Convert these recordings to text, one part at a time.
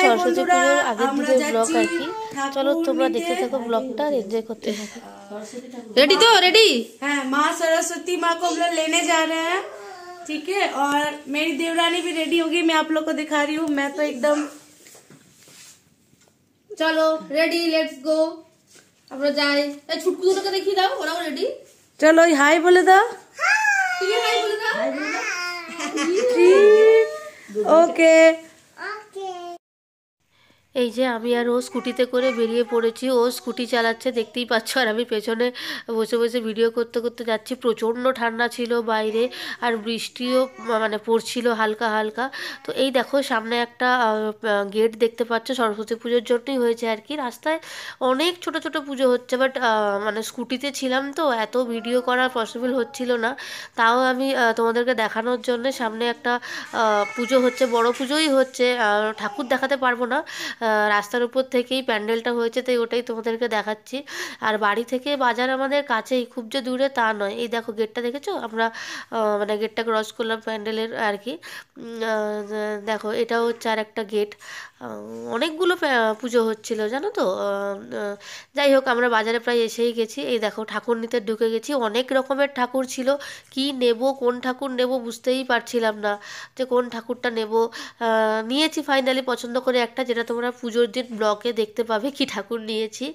चलो तुम्हारा रेडी तो रेडी माँ सरस्वती माँ को हम लोग लेने जा रहे हैं ठीक है और मेरी देवरानी भी रेडी होगी मैं आप लोग को दिखा रही हूँ मैं तो एकदम चलो रेडी लेट्स गो अब जाए छुटकू दोनों का देखिए बोला रेडी चलो हाय बोले दो ओके এই যে আমি আর ও স্কুটিতে করে বেরিয়ে পড়েছি ও স্কুটি চালাচ্ছে দেখতেই পাচ্ছ আর আমি পেছনে বসে বসে ভিডিও করতে করতে যাচ্ছি প্রচণ্ড ঠান্ডা ছিল বাইরে আর বৃষ্টিও মানে পড়ছিল হালকা হালকা তো এই দেখো সামনে একটা গেট দেখতে পাচ্ছ সরস্বতী পুজোর জন্যই হয়েছে আর কি রাস্তায় অনেক ছোট ছোট পুজো হচ্ছে বাট মানে স্কুটিতে ছিলাম তো এত ভিডিও করা পসিবল হচ্ছিল না তাও আমি তোমাদেরকে দেখানোর জন্য সামনে একটা পুজো হচ্ছে বড় পুজোই হচ্ছে ঠাকুর দেখাতে পারবো না রাস্তার উপর থেকেই প্যান্ডেলটা হয়েছে তাই ওটাই তোমাদেরকে দেখাচ্ছি আর বাড়ি থেকে বাজার আমাদের কাছেই খুব যে দূরে তা নয় এই দেখো গেটটা দেখেছো আমরা মানে গেটটা ক্রস করলাম প্যান্ডেলের আর কি দেখো এটা হচ্ছে আর একটা গেট অনেকগুলো পুজো হচ্ছিল জানো তো যাই হোক আমরা বাজারে প্রায় এসেই গেছি এই দেখো ঠাকুর নিতে ঢুকে গেছি অনেক রকমের ঠাকুর ছিল কি নেব কোন ঠাকুর নেব বুঝতেই পারছিলাম না যে কোন ঠাকুরটা নেব নিয়েছি ফাইনালি পছন্দ করে একটা যেটা তোমরা তোমরা পুজোর দিন ব্লগে দেখতে পাবে কি ঠাকুর নিয়েছি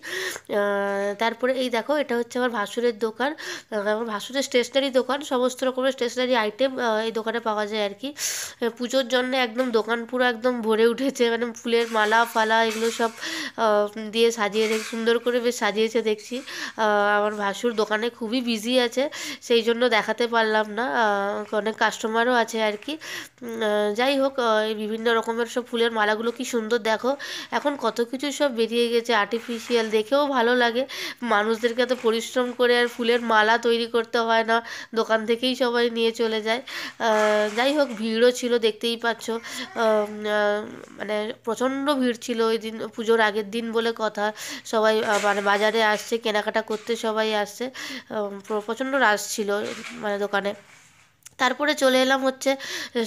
তারপরে এই দেখো এটা হচ্ছে আমার ভাসুরের দোকান আমার ভাসুরের স্টেশনারি দোকান সমস্ত রকমের স্টেশনারি আইটেম এই দোকানে পাওয়া যায় আর কি পুজোর জন্য একদম দোকান পুরো একদম ভরে উঠেছে মানে ফুলের মালা ফালা এগুলো সব দিয়ে সাজিয়ে রেখে সুন্দর করে বেশ সাজিয়েছে দেখছি আমার ভাসুর দোকানে খুবই বিজি আছে সেই জন্য দেখাতে পারলাম না অনেক কাস্টমারও আছে আর কি যাই হোক বিভিন্ন রকমের সব ফুলের মালাগুলো কি সুন্দর দেখো এখন কত কিছু সব বেরিয়ে গেছে আর্টিফিশিয়াল দেখেও ভালো লাগে মানুষদেরকে এত পরিশ্রম করে আর ফুলের মালা তৈরি করতে হয় না দোকান থেকেই সবাই নিয়ে চলে যায় যাই হোক ভিড়ও ছিল দেখতেই পাচ্ছ মানে প্রচণ্ড ভিড় ছিল ওই দিন পুজোর আগের দিন বলে কথা সবাই মানে বাজারে আসছে কেনাকাটা করতে সবাই আসছে প্রচণ্ড রাশ ছিল মানে দোকানে তারপরে চলে এলাম হচ্ছে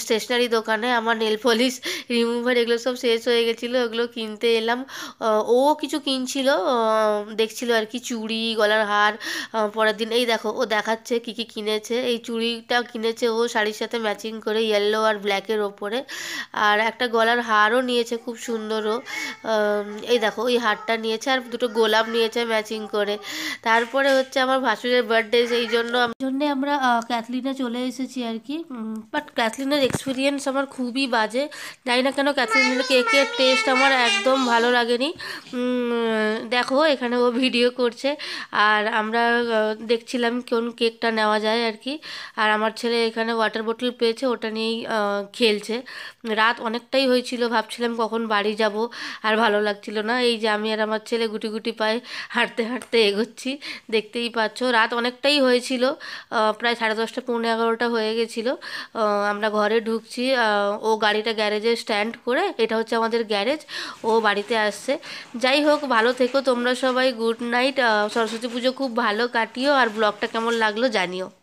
স্টেশনারি দোকানে আমার নেল পলিশ রিমুভার এগুলো সব শেষ হয়ে গেছিলো এগুলো কিনতে এলাম ও কিছু কিনছিল দেখছিল আর কি চুড়ি গলার হার পরের দিন এই দেখো ও দেখাচ্ছে কি কি কিনেছে এই চুড়িটা কিনেছে ও শাড়ির সাথে ম্যাচিং করে ইয়েলো আর ব্ল্যাকের ওপরে আর একটা গলার হারও নিয়েছে খুব সুন্দরও এই দেখো ওই হারটা নিয়েছে আর দুটো গোলাপ নিয়েছে ম্যাচিং করে তারপরে হচ্ছে আমার ভাসুরের বার্থডে সেই জন্য জন্যে আমরা ক্যাথলিনে চলে এসেছি নিয়েছি আর কি বাট ক্যাথলিনের এক্সপিরিয়েন্স আমার খুবই বাজে জানি না কেন ক্যাথলিনের কেকের টেস্ট আমার একদম ভালো লাগেনি দেখো এখানে ও ভিডিও করছে আর আমরা দেখছিলাম কোন কেকটা নেওয়া যায় আর কি আর আমার ছেলে এখানে ওয়াটার বোটল পেয়েছে ওটা নিয়েই খেলছে রাত অনেকটাই হয়েছিল ভাবছিলাম কখন বাড়ি যাব আর ভালো লাগছিল না এই যে আমি আর আমার ছেলে গুটি গুটি পায়ে হাঁটতে হাঁটতে এগোচ্ছি দেখতেই পাচ্ছ রাত অনেকটাই হয়েছিল প্রায় সাড়ে দশটা পৌনে এগারোটা হয়ে হয়ে গেছিলো আমরা ঘরে ঢুকছি ও গাড়িটা গ্যারেজে স্ট্যান্ড করে এটা হচ্ছে আমাদের গ্যারেজ ও বাড়িতে আসছে যাই হোক ভালো থেকো তোমরা সবাই গুড নাইট সরস্বতী পুজো খুব ভালো কাটিও আর ব্লগটা কেমন লাগলো জানিও